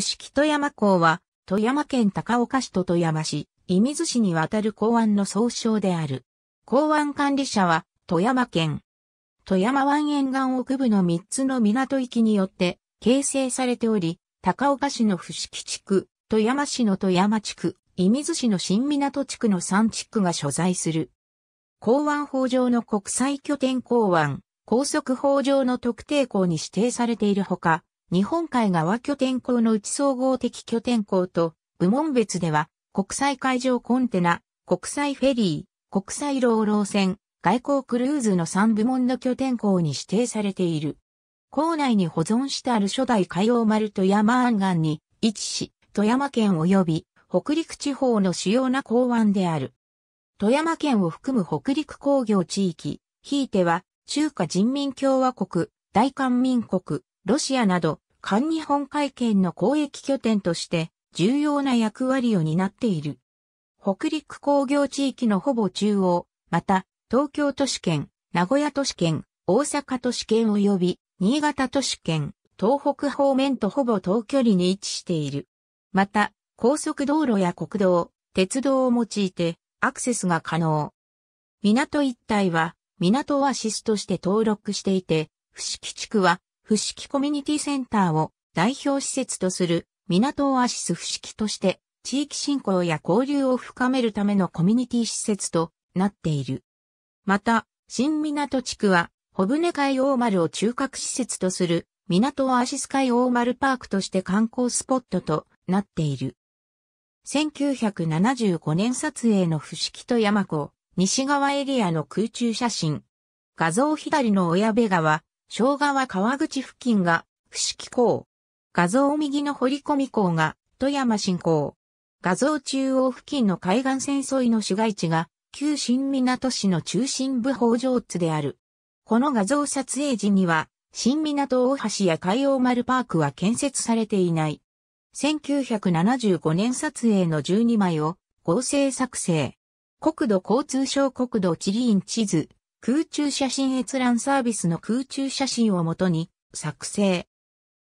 伏木富山港は、富山県高岡市と富山市、射水市にわたる港湾の総称である。港湾管理者は、富山県。富山湾沿岸奥部の3つの港域によって形成されており、高岡市の伏木地区、富山市の富山地区、射水市の新港地区の3地区が所在する。港湾法上の国際拠点港湾、高速法上の特定港に指定されているほか、日本海側拠点港の内総合的拠点港と、部門別では、国際海上コンテナ、国際フェリー、国際労働船、外交クルーズの3部門の拠点港に指定されている。港内に保存してある初代海洋丸と山湾岸に位置し、富山県及び北陸地方の主要な港湾である。富山県を含む北陸工業地域、ひいては中華人民共和国、大韓民国、ロシアなど、韓日本海圏の交易拠点として重要な役割を担っている。北陸工業地域のほぼ中央、また、東京都市圏、名古屋都市圏、大阪都市圏及び、新潟都市圏、東北方面とほぼ遠距離に位置している。また、高速道路や国道、鉄道を用いてアクセスが可能。港一帯は、港オアシスとして登録していて、伏木地区は伏木コミュニティセンターを代表施設とする港オアシス伏木として地域振興や交流を深めるためのコミュニティ施設となっている。また、新港地区は、小船海大丸を中核施設とする港オアシス海大丸パークとして観光スポットとなっている。1975年撮影の伏木と山湖、西側エリアの空中写真。画像左の親部川、昭川は川口付近が、伏木港。画像右の堀込港が、富山新港。画像中央付近の海岸線沿いの市街地が、旧新港市の中心部北条津である。この画像撮影時には、新港大橋や海洋丸パークは建設されていない。1975年撮影の12枚を合成作成。国土交通省国土地理院地図、空中写真閲覧サービスの空中写真をもとに作成。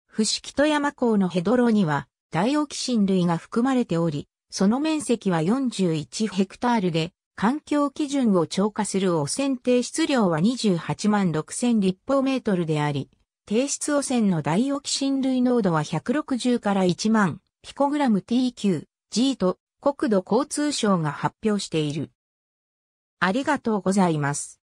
伏木富山港のヘドロにはダイオキシン類が含まれており、その面積は41ヘクタールで、環境基準を超過する汚染提出量は28万6000立方メートルであり、提出汚染のダイオキシン類濃度は160から1万ピコグラム TQ、G と国土交通省が発表している。ありがとうございます。